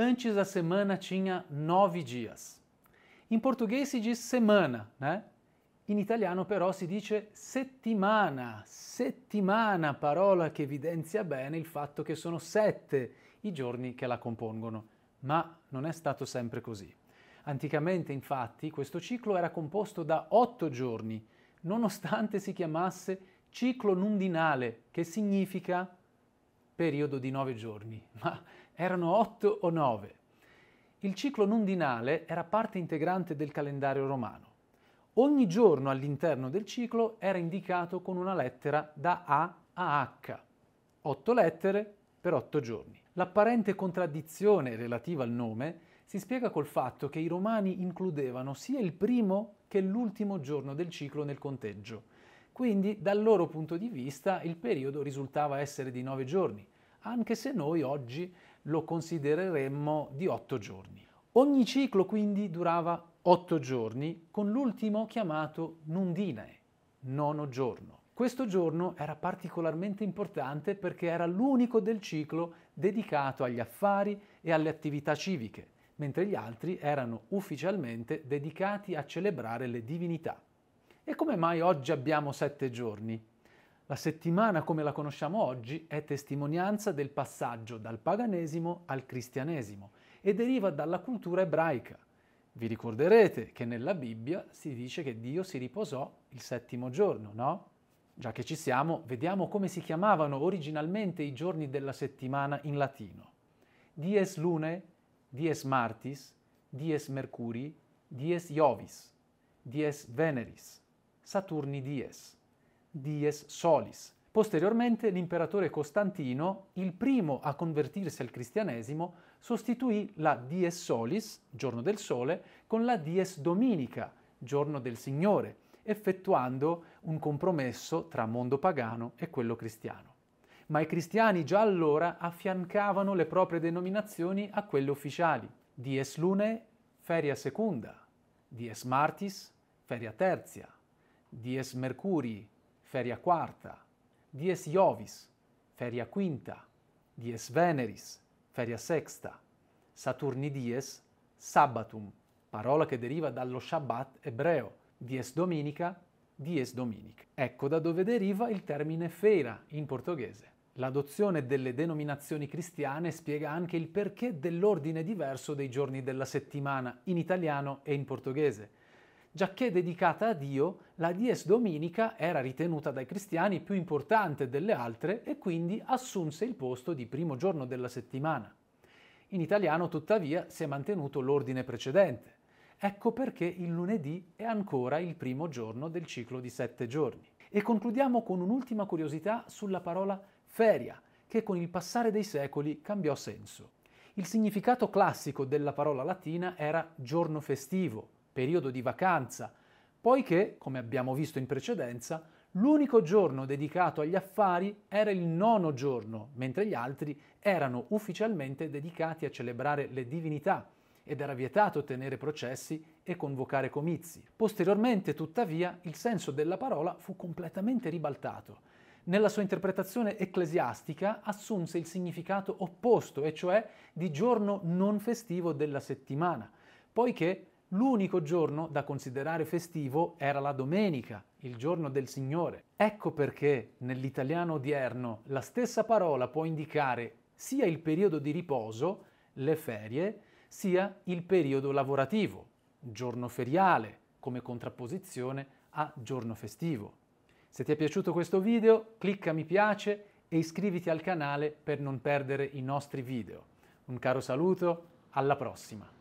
Antes a semana tinha nove dias. Em português se diz semana, né? In italiano però si dice settimana, settimana, parola che evidenzia bene il fatto che sono sette i giorni che la compongono, ma non è stato sempre così. Anticamente infatti questo ciclo era composto da otto giorni, nonostante si chiamasse ciclo nundinale, che significa periodo di nove giorni, ma erano otto o nove. Il ciclo nundinale era parte integrante del calendario romano. Ogni giorno all'interno del ciclo era indicato con una lettera da A a H, otto lettere per otto giorni. L'apparente contraddizione relativa al nome si spiega col fatto che i romani includevano sia il primo che l'ultimo giorno del ciclo nel conteggio. Quindi, dal loro punto di vista, il periodo risultava essere di nove giorni, anche se noi oggi lo considereremmo di otto giorni. Ogni ciclo quindi durava otto giorni, con l'ultimo chiamato Nundinae, nono giorno. Questo giorno era particolarmente importante perché era l'unico del ciclo dedicato agli affari e alle attività civiche, mentre gli altri erano ufficialmente dedicati a celebrare le divinità. E come mai oggi abbiamo sette giorni? La settimana come la conosciamo oggi è testimonianza del passaggio dal paganesimo al cristianesimo e deriva dalla cultura ebraica. Vi ricorderete che nella Bibbia si dice che Dio si riposò il settimo giorno, no? Già che ci siamo, vediamo come si chiamavano originalmente i giorni della settimana in latino. Dies lune, dies martis, dies mercuri, dies jovis, dies veneris, Saturni dies dies solis. Posteriormente l'imperatore Costantino, il primo a convertirsi al cristianesimo, sostituì la dies solis, giorno del sole, con la dies dominica, giorno del Signore, effettuando un compromesso tra mondo pagano e quello cristiano. Ma i cristiani già allora affiancavano le proprie denominazioni a quelle ufficiali, dies lune, feria seconda. dies martis, feria terzia. dies mercuri, feria quarta, dies Jovis, feria quinta, dies Veneris, feria sexta, Saturni dies, sabbatum, parola che deriva dallo Shabbat ebreo, dies dominica, dies dominica. Ecco da dove deriva il termine fera in portoghese. L'adozione delle denominazioni cristiane spiega anche il perché dell'ordine diverso dei giorni della settimana in italiano e in portoghese, giacché dedicata a Dio, la Dies Dominica era ritenuta dai cristiani più importante delle altre e quindi assunse il posto di primo giorno della settimana. In italiano, tuttavia, si è mantenuto l'ordine precedente. Ecco perché il lunedì è ancora il primo giorno del ciclo di sette giorni. E concludiamo con un'ultima curiosità sulla parola feria, che con il passare dei secoli cambiò senso. Il significato classico della parola latina era giorno festivo, periodo di vacanza, poiché, come abbiamo visto in precedenza, l'unico giorno dedicato agli affari era il nono giorno, mentre gli altri erano ufficialmente dedicati a celebrare le divinità ed era vietato tenere processi e convocare comizi. Posteriormente, tuttavia, il senso della parola fu completamente ribaltato. Nella sua interpretazione ecclesiastica assunse il significato opposto, e cioè di giorno non festivo della settimana, poiché L'unico giorno da considerare festivo era la domenica, il giorno del Signore. Ecco perché nell'italiano odierno la stessa parola può indicare sia il periodo di riposo, le ferie, sia il periodo lavorativo, giorno feriale, come contrapposizione a giorno festivo. Se ti è piaciuto questo video, clicca mi piace e iscriviti al canale per non perdere i nostri video. Un caro saluto, alla prossima!